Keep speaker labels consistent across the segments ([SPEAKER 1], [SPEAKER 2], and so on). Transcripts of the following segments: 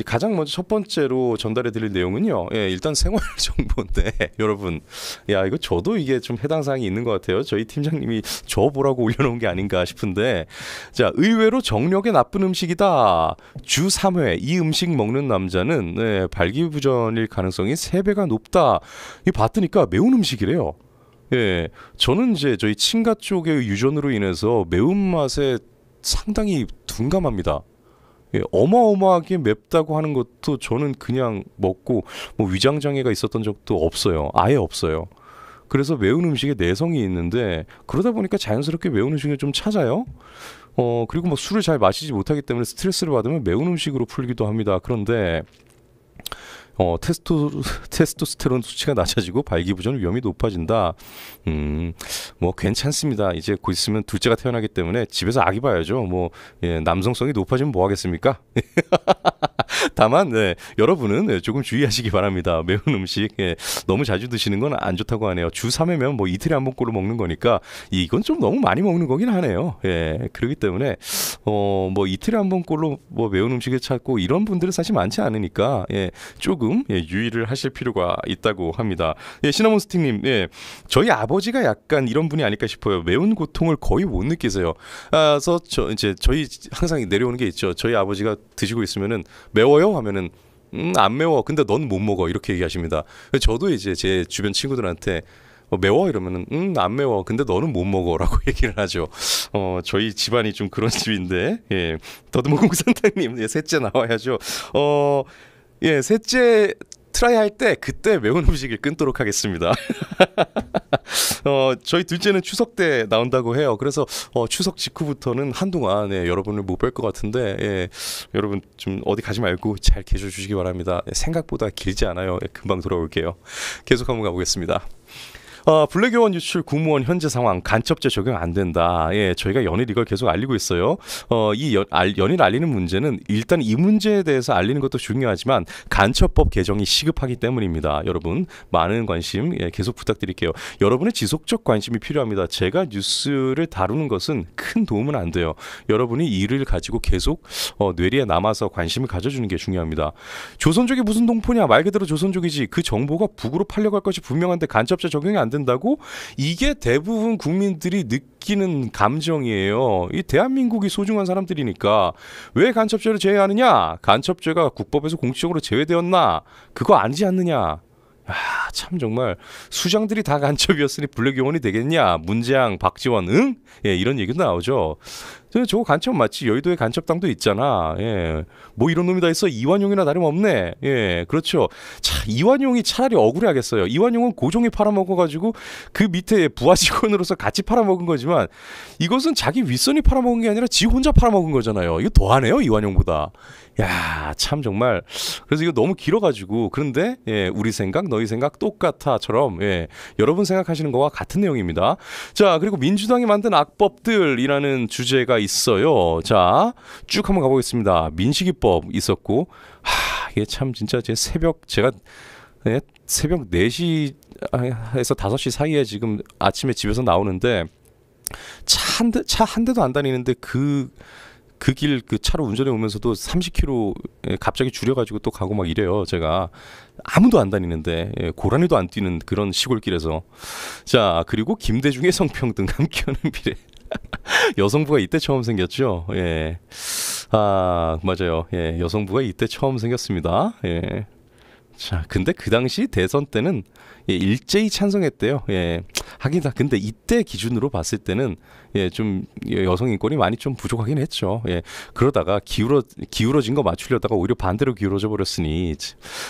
[SPEAKER 1] 없 가장 먼저 첫 번째로 전달해 드릴 내용은요. 예, 일단 생활 정보인데 여러분, 야 이거 저도 이게 좀 해당 사항이 있는 것 같아요. 저희 팀장님이 저 보라고 올려놓은 게 아닌가 싶은데, 자 의외로 정력에 나쁜 음식이다. 주 3회 이 음식 먹는 남자는 예, 발기부전일 가능성이 3배가 높다. 이 봤더니까 매운 음식이래요. 예, 저는 이제 저희 친가 쪽의 유전으로 인해서 매운맛에 상당히 둔감합니다. 예, 어마어마하게 맵다고 하는 것도 저는 그냥 먹고 뭐 위장 장애가 있었던 적도 없어요. 아예 없어요. 그래서 매운 음식에 내성이 있는데 그러다 보니까 자연스럽게 매운 음식을 좀 찾아요. 어 그리고 뭐 술을 잘 마시지 못하기 때문에 스트레스를 받으면 매운 음식으로 풀기도 합니다. 그런데 어, 테스토, 테스토스테론 수치가 낮아지고 발기부전 위험이 높아진다. 음, 뭐 괜찮습니다. 이제 곧 있으면 둘째가 태어나기 때문에 집에서 아기 봐야죠. 뭐 예, 남성성이 높아지면 뭐 하겠습니까? 다만 네, 여러분은 네, 조금 주의하시기 바랍니다. 매운 음식 예, 너무 자주 드시는 건 안 좋다고 하네요. 주 3회면 뭐 이틀에 한 번꼴로 먹는 거니까 이건 좀 너무 많이 먹는 거긴 하네요. 예, 그렇기 때문에 어, 뭐 이틀에 한 번꼴로 뭐 매운 음식을 찾고 이런 분들은 사실 많지 않으니까 예, 조금 조금 예, 유의를 하실 필요가 있다고 합니다. 예, 시나몬스틱님, 예, 저희 아버지가 약간 이런 분이 아닐까 싶어요. 매운 고통을 거의 못 느끼세요. 아, 그래서 저 이제 저희 항상 내려오는 게 있죠. 저희 아버지가 드시고 있으면은 매워요 하면은 음, 안 매워. 근데 넌 못 먹어. 이렇게 얘기하십니다. 저도 이제 제 주변 친구들한테 어, 매워 이러면은 음안 매워 근데 너는 못 먹어라고 얘기를 하죠. 어 저희 집안이 좀 그런 집인데 예 더듬어 공산당님 예, 셋째 나와야죠. 어 예, 셋째 트라이 할 때 그때 매운 음식을 끊도록 하겠습니다. 어, 저희 둘째는 추석 때 나온다고 해요. 그래서 어, 추석 직후부터는 한동안 예, 여러분을 못 뵐 것 같은데 예, 여러분 좀 어디 가지 말고 잘 계셔 주시기 바랍니다. 예, 생각보다 길지 않아요. 예, 금방 돌아올게요. 계속 한번 가보겠습니다. 어, 블랙 요원 유출 공무원 현재 상황 간첩죄 적용 안 된다. 예, 저희가 연일 이걸 계속 알리고 있어요. 어, 이 연, 알, 연일 알리는 문제는 일단 이 문제에 대해서 알리는 것도 중요하지만 간첩법 개정이 시급하기 때문입니다. 여러분 많은 관심 예, 계속 부탁드릴게요. 여러분의 지속적 관심이 필요합니다. 제가 뉴스를 다루는 것은 큰 도움은 안 돼요. 여러분이 이를 가지고 계속 어, 뇌리에 남아서 관심을 가져주는 게 중요합니다. 조선족이 무슨 동포냐? 말 그대로 조선족이지. 그 정보가 북으로 팔려갈 것이 분명한데 간첩죄 적용이 안 된다고 이게 대부분 국민들이 느끼는 감정이에요. 이 대한민국이 소중한 사람들이니까 왜 간첩죄를 제외하느냐? 간첩죄가 국법에서 공식적으로 제외되었나? 그거 안지 않느냐? 아, 참 정말 수장들이 다 간첩이었으니 블랙 요원이 되겠냐 문재양 박지원 응? 예 이런 얘기도 나오죠 저거 간첩 맞지? 여의도에 간첩당도 있잖아. 예. 뭐 이런 놈이 다 있어? 이완용이나 다름없네. 예. 그렇죠. 차, 이완용이 차라리 억울해하겠어요. 이완용은 고종이 팔아먹어가지고 그 밑에 부하 직원으로서 같이 팔아먹은 거지만 이것은 자기 윗선이 팔아먹은 게 아니라 지 혼자 팔아먹은 거잖아요. 이거 더하네요. 이완용보다. 야, 참 정말. 그래서 이거 너무 길어가지고 그런데 예, 우리 생각, 너희 생각 똑같아처럼 예, 여러분 생각하시는 거와 같은 내용입니다. 자, 그리고 민주당이 만든 악법들이라는 주제가 있어요. 자, 쭉 한번 가보겠습니다. 민식이법 있었고, 하, 이게 참 진짜 제 새벽, 제가 예, 네, 새벽 4시에서 5시 사이에 지금 아침에 집에서 나오는데, 차 한 대, 차 한 대도 안 다니는데 그, 그 길그 그 차로 운전해 오면서도 30km 예, 갑자기 줄여가지고 또 가고 막 이래요. 제가 아무도 안 다니는데 예, 고라니도 안 뛰는 그런 시골길에서 자 그리고 김대중의 성평등 함께하는 미래 여성부가 이때 처음 생겼죠. 예. 아, 맞아요. 예. 여성부가 이때 처음 생겼습니다. 예. 자, 근데 그 당시 대선 때는 예, 일제히 찬성했대요. 예. 하긴 다 근데 이때 기준으로 봤을 때는 예, 좀 여성 인권이 많이 좀 부족하긴 했죠. 예. 그러다가 기울어 기울어진 거 맞추려다가 오히려 반대로 기울어져 버렸으니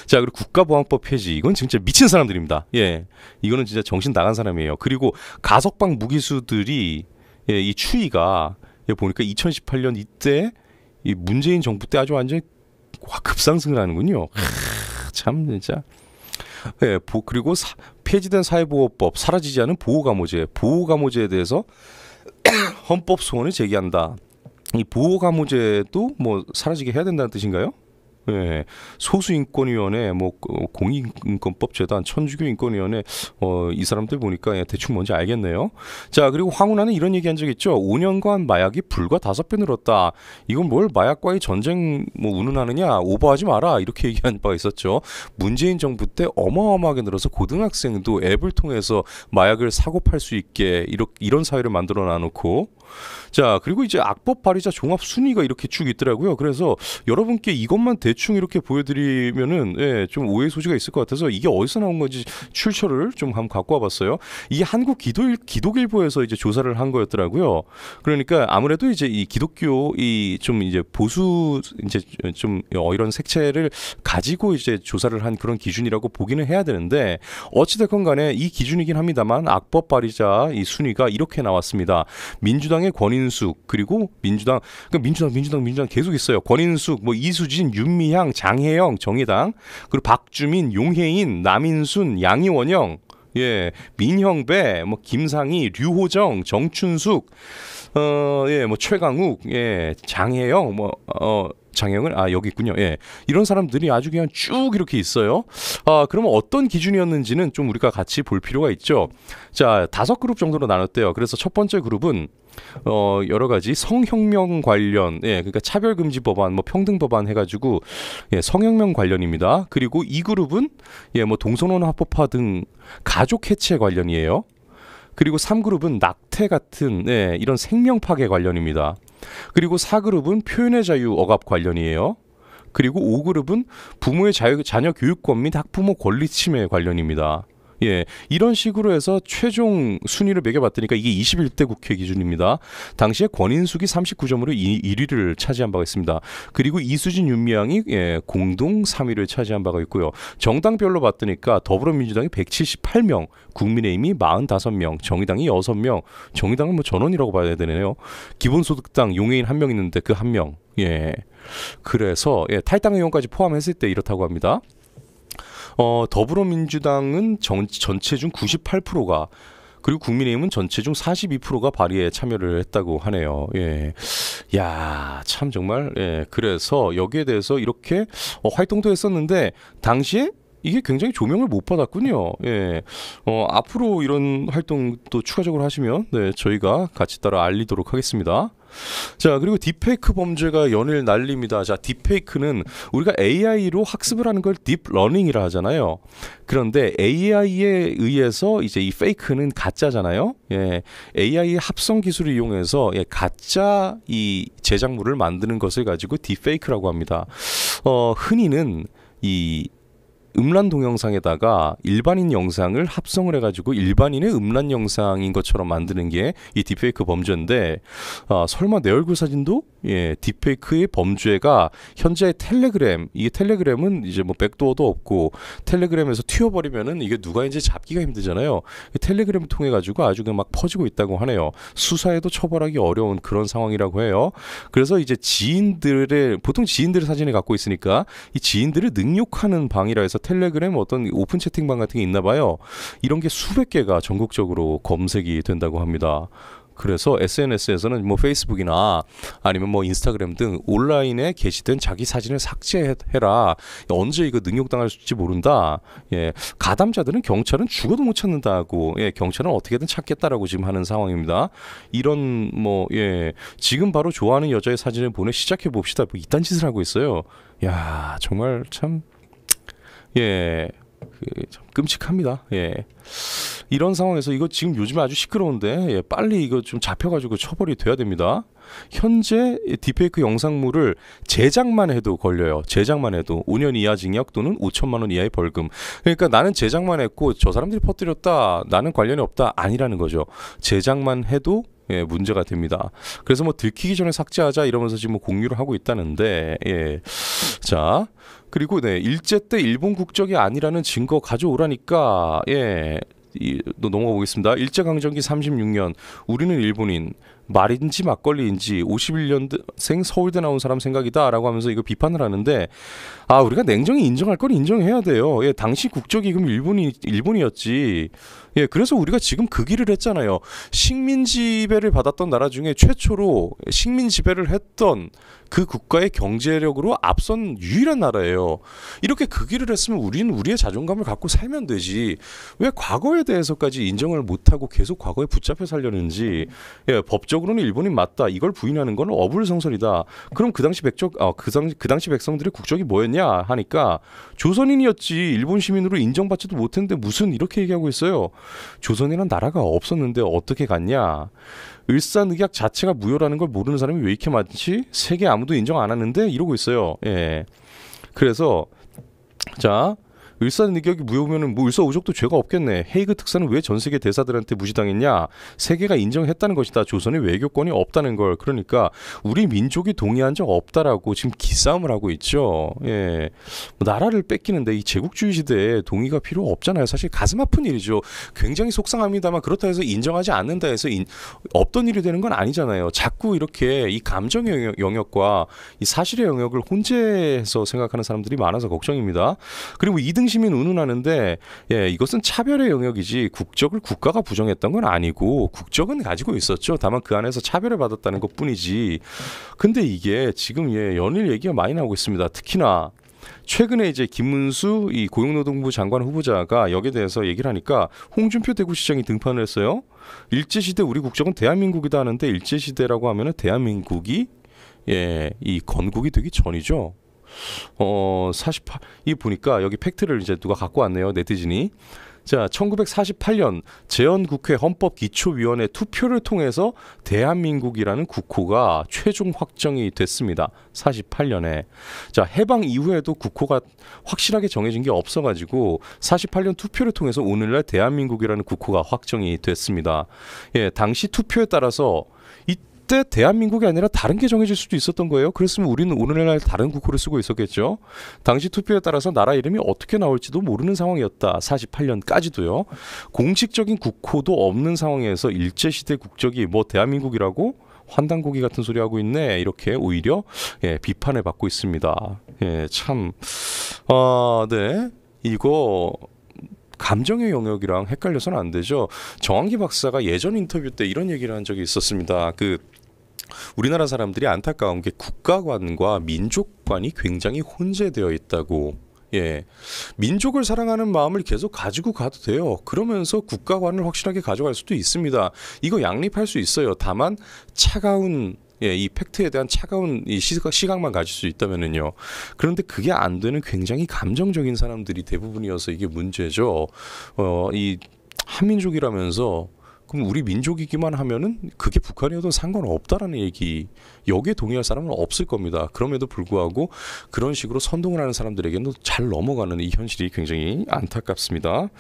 [SPEAKER 1] 자, 그리고 국가보안법 폐지 이건 진짜 미친 사람들입니다. 예. 이거는 진짜 정신 나간 사람이에요. 그리고 가석방 무기수들이 예, 이 추이가 예, 보니까 2018년 이때 이 문재인 정부 때 아주 완전히 확 급상승을 하는군요. 하, 참 진짜. 예, 보, 그리고 사, 폐지된 사회보호법 사라지지 않은 보호감호제, 보호감호제에 대해서 헌법 소원을 제기한다. 이 보호감호제도 뭐 사라지게 해야 된다는 뜻인가요? 예. 소수인권위원회, 뭐 그, 공익인권법 재단, 천주교 인권위원회 어, 이 사람들 보니까 예, 대충 뭔지 알겠네요. 자 그리고 황운하는 이런 얘기한 적 있죠. 5년간 마약이 불과 5배 늘었다. 이건 뭘 마약과의 전쟁 뭐 운운하느냐 오버하지 마라 이렇게 얘기한 바 있었죠. 문재인 정부 때 어마어마하게 늘어서 고등학생도 앱을 통해서 마약을 사고 팔 수 있게 이런 사회를 만들어 놔놓고 자, 그리고 이제 악법 발의자 종합 순위가 이렇게 쭉 있더라고요. 그래서 여러분께 이것만 대충 이렇게 보여드리면은 예, 좀 오해 소지가 있을 것 같아서 이게 어디서 나온 건지 출처를 좀 한번 갖고 와봤어요. 이 한국 기도일 기독일보에서 이제 조사를 한 거였더라고요. 그러니까 아무래도 이제 이 기독교 이 좀 이제 보수 이제 좀 이런 색채를 가지고 이제 조사를 한 그런 기준이라고 보기는 해야 되는데 어찌됐건 간에 이 기준이긴 합니다만 악법 발의자 이 순위가 이렇게 나왔습니다. 민주당 민주당의 권인숙 그리고 민주당 그러니까 민주당 민주당 민주당 계속 있어요. 권인숙 뭐 이수진 윤미향 장혜영 정의당 그리고 박주민 용혜인 남인순 양이원영 예 민형배 뭐 김상희 류호정 정춘숙 어, 예, 뭐, 최강욱, 예, 장혜영, 뭐, 어, 장형을아 여기 있군요. 예. 이런 사람들이 아주 그냥 쭉 이렇게 있어요. 아, 그러면 어떤 기준이었는지는 좀 우리가 같이 볼 필요가 있죠. 자, 다섯 그룹 정도로 나눴대요. 그래서 첫 번째 그룹은 어 여러 가지 성혁명 관련 예 그러니까 차별 금지 법안 뭐 평등 법안 해 가지고 예 성혁명 관련입니다. 그리고 이 그룹은 예 뭐 동성혼 합법화 등 가족 해체 관련이에요. 그리고 삼그룹은 낙태 같은 예, 이런 생명 파괴 관련입니다. 그리고 4그룹은 표현의 자유 억압 관련이에요. 그리고 5그룹은 부모의 자유, 자녀 교육권 및 학부모 권리 침해 관련입니다. 예, 이런 식으로 해서 최종 순위를 매겨봤더니까 이게 21대 국회 기준입니다. 당시에 권인숙이 39점으로 1위를 차지한 바가 있습니다. 그리고 이수진, 윤미향이 예, 공동 3위를 차지한 바가 있고요. 정당별로 봤더니까 더불어민주당이 178명, 국민의힘이 45명, 정의당이 6명, 정의당은 뭐 전원이라고 봐야 되네요. 기본소득당 용해인 한 명 있는데 그 한 명. 예. 그래서 예, 탈당 의원까지 포함했을 때 이렇다고 합니다. 어, 더불어민주당은 전, 전체 중 98%가 그리고 국민의힘은 전체 중 42%가 발의에 참여를 했다고 하네요. 예. 야, 참 정말 예. 그래서 여기에 대해서 이렇게 어, 활동도 했었는데 당시에 이게 굉장히 조명을 못 받았군요. 예. 어, 앞으로 이런 활동 도 추가적으로 하시면 네, 저희가 같이 따라 알리도록 하겠습니다. 자, 그리고 딥페이크 범죄가 연일 날립니다. 자, 딥페이크는 우리가 AI로 학습을 하는 걸 딥러닝이라 하잖아요. 그런데 AI에 의해서 이제 이 페이크는 가짜잖아요. 예. a i 합성 기술을 이용해서 예, 가짜 이 제작물을 만드는 것을 가지고 딥페이크라고 합니다. 어, 흔히는 이 음란 동영상에다가 일반인 영상을 합성을 해가지고 일반인의 음란 영상인 것처럼 만드는 게 이 딥페이크 범죄인데 아, 설마 내 얼굴 사진도 예, 딥페이크의 범죄가 현재 텔레그램, 이게 텔레그램은 이제 뭐 백도어도 없고 텔레그램에서 튀어버리면은 이게 누가 이제 잡기가 힘들잖아요. 텔레그램 통해 가지고 아주 그냥 막 퍼지고 있다고 하네요. 수사에도 처벌하기 어려운 그런 상황이라고 해요. 그래서 이제 지인들의 보통 지인들의 사진을 갖고 있으니까 이 지인들을 능욕하는 방이라 해서 텔레그램 어떤 오픈 채팅방 같은 게 있나 봐요. 이런 게 수백 개가 전국적으로 검색이 된다고 합니다. 그래서 SNS에서는 뭐 페이스북이나 아니면 뭐 인스타그램 등 온라인에 게시된 자기 사진을 삭제해라. 언제 이거 능욕당할지 모른다. 예. 가담자들은 경찰은 죽어도 못 찾는다고. 예. 경찰은 어떻게든 찾겠다라고 지금 하는 상황입니다. 이런 뭐 예. 지금 바로 좋아하는 여자의 사진을 보내 시작해 봅시다. 뭐 이딴 짓을 하고 있어요. 야, 정말 참 예. 그, 참 끔찍합니다. 예. 이런 상황에서 이거 지금 요즘 에 아주 시끄러운데 예, 빨리 이거 좀 잡혀가지고 처벌이 돼야 됩니다. 현재 디페이크 영상물을 제작만 해도 걸려요. 제작만 해도 5년 이하 징역 또는 5천만 원 이하의 벌금. 그러니까 나는 제작만 했고 저 사람들이 퍼뜨렸다. 나는 관련이 없다. 아니라는 거죠. 제작만 해도 예, 문제가 됩니다. 그래서 뭐 들키기 전에 삭제하자 이러면서 지금 뭐 공유를 하고 있다는데, 예. 자, 그리고 네, 일제 때 일본 국적이 아니라는 증거 가져오라니까, 예. 이, 또 넘어가 보겠습니다. 일제강점기 36년 우리는 일본인 말인지 막걸리인지 51년생 서울대 나온 사람 생각이다라고 하면서 이거 비판을 하는데 아 우리가 냉정히 인정할 걸 인정해야 돼요. 예, 당시 국적이금 일본이 일본이었지. 예, 그래서 우리가 지금 그 길을 했잖아요. 식민 지배를 받았던 나라 중에 최초로 식민 지배를 했던 그 국가의 경제력으로 앞선 유일한 나라예요. 이렇게 그 길을 했으면 우리는 우리의 자존감을 갖고 살면 되지. 왜 과거에 대해서까지 인정을 못하고 계속 과거에 붙잡혀 살려는지 예, 법적 내력으로는 일본이 맞다. 이걸 부인하는 건 어불성설이다. 그럼 그 당시 백적 어, 그 당시 그 당시 백성들의 국적이 뭐였냐 하니까 조선인이었지 일본 시민으로 인정받지도 못했는데 무슨 이렇게 얘기하고 있어요. 조선이란 나라가 없었는데 어떻게 갔냐? 을사늑약 자체가 무효라는 걸 모르는 사람이 왜 이렇게 많지? 세계 아무도 인정 안 하는데 이러고 있어요. 예. 그래서 자 을사늑역이 무효면은 뭐 을사오족도 죄가 없겠네. 헤이그 특사는 왜 전 세계 대사들한테 무시당했냐? 세계가 인정했다는 것이다. 조선의 외교권이 없다는 걸. 그러니까 우리 민족이 동의한 적 없다라고 지금 기싸움을 하고 있죠. 예. 뭐 나라를 뺏기는데 이 제국주의 시대에 동의가 필요 없잖아요. 사실 가슴 아픈 일이죠. 굉장히 속상합니다만 그렇다 해서 인정하지 않는다 해서 인, 없던 일이 되는 건 아니잖아요. 자꾸 이렇게 이 감정의 영역과 이 사실의 영역을 혼재해서 생각하는 사람들이 많아서 걱정입니다. 그리고 이등 시민시민 운운하는데 예, 이것은 차별의 영역이지 국적을 국가가 부정했던 건 아니고 국적은 가지고 있었죠. 다만 그 안에서 차별을 받았다는 것뿐이지. 근데 이게 지금 예, 연일 얘기가 많이 나오고 있습니다. 특히나 최근에 이제 김문수 이 고용노동부 장관 후보자가 여기에 대해서 얘기를 하니까 홍준표 대구시장이 등판을 했어요. 일제시대 우리 국적은 대한민국이다 하는데 일제시대라고 하면은 대한민국이 예, 이 건국이 되기 전이죠. 어 48, 이 보니까 여기 팩트를 이제 누가 갖고 왔네요. 네티즌이. 자, 1948년 재헌국회 헌법기초위원회 투표를 통해서 대한민국이라는 국호가 최종 확정이 됐습니다. 48년에. 자, 해방 이후에도 국호가 확실하게 정해진 게 없어가지고 48년 투표를 통해서 오늘날 대한민국이라는 국호가 확정이 됐습니다. 예, 당시 투표에 따라서 이 그때 대한민국이 아니라 다른 게 정해질 수도 있었던 거예요. 그랬으면 우리는 오늘날 다른 국호를 쓰고 있었겠죠. 당시 투표에 따라서 나라 이름이 어떻게 나올지도 모르는 상황이었다. 48년까지도요. 공식적인 국호도 없는 상황에서 일제시대 국적이 뭐 대한민국이라고 환단고기 같은 소리 하고 있네 이렇게 오히려 예, 비판을 받고 있습니다. 예, 참, 아, 네, 이거 감정의 영역이랑 헷갈려서는 안 되죠. 정한기 박사가 예전 인터뷰 때 이런 얘기를 한 적이 있었습니다. 그 우리나라 사람들이 안타까운 게 국가관과 민족관이 굉장히 혼재되어 있다고 예. 민족을 사랑하는 마음을 계속 가지고 가도 돼요. 그러면서 국가관을 확실하게 가져갈 수도 있습니다. 이거 양립할 수 있어요. 다만 차가운 예, 이 팩트에 대한 차가운 이 시각, 만 가질 수 있다면은요. 그런데 그게 안 되는 굉장히 감정적인 사람들이 대부분이어서 이게 문제죠. 어, 이 한민족이라면서 그럼 우리 민족이기만 하면은 그게 북한이어도 상관없다라는 얘기 여기에 동의할 사람은 없을 겁니다. 그럼에도 불구하고 그런 식으로 선동을 하는 사람들에게는 잘 넘어가는 이 현실이 굉장히 안타깝습니다.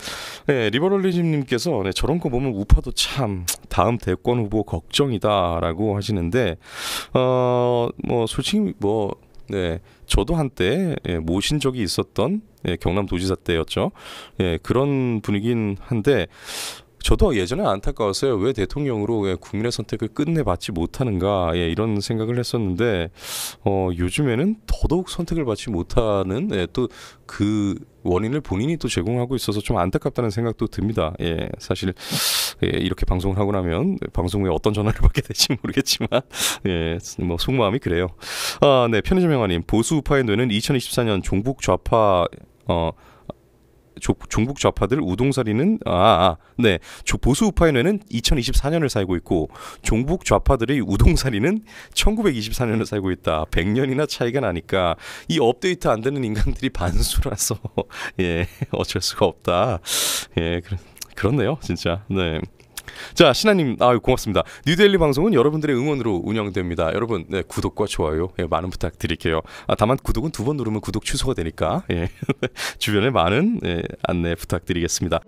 [SPEAKER 1] 네, 리버럴리즘님께서 네, 저런 거 보면 우파도 참 다음 대권 후보 걱정이다라고 하시는데 어뭐 솔직히 뭐 네, 저도 한때 예, 모신 적이 있었던 예, 경남 도지사 때였죠. 예, 그런 분위긴 한데 저도 예전에 안타까웠어요. 왜 대통령으로 국민의 선택을 끝내받지 못하는가 예, 이런 생각을 했었는데 어, 요즘에는 더더욱 선택을 받지 못하는 예, 또 그 원인을 본인이 또 제공하고 있어서 좀 안타깝다는 생각도 듭니다. 예, 사실 예, 이렇게 방송을 하고 나면 방송 후에 어떤 전화를 받게 될지 모르겠지만 예, 뭐 속마음이 그래요. 아, 네, 편의점 영화님 보수 우파의 뇌는 2024년 종북 좌파 어 조, 종북 좌파들 우동사이는 아, 아, 아 네. 조, 보수 우파인회는 2024년을 살고 있고 종북 좌파들의 우동사이는 1924년을 살고 있다. 100년이나 차이가 나니까 이 업데이트 안 되는 인간들이 반수라서 예, 어쩔 수가 없다. 예, 그 그렇네요, 진짜. 네. 자, 신하님, 아 고맙습니다. 뉴데일리 방송은 여러분들의 응원으로 운영됩니다. 여러분, 네, 구독과 좋아요 예, 많은 부탁드릴게요. 아, 다만 구독은 두 번 누르면 구독 취소가 되니까 예, 주변에 많은 예, 안내 부탁드리겠습니다.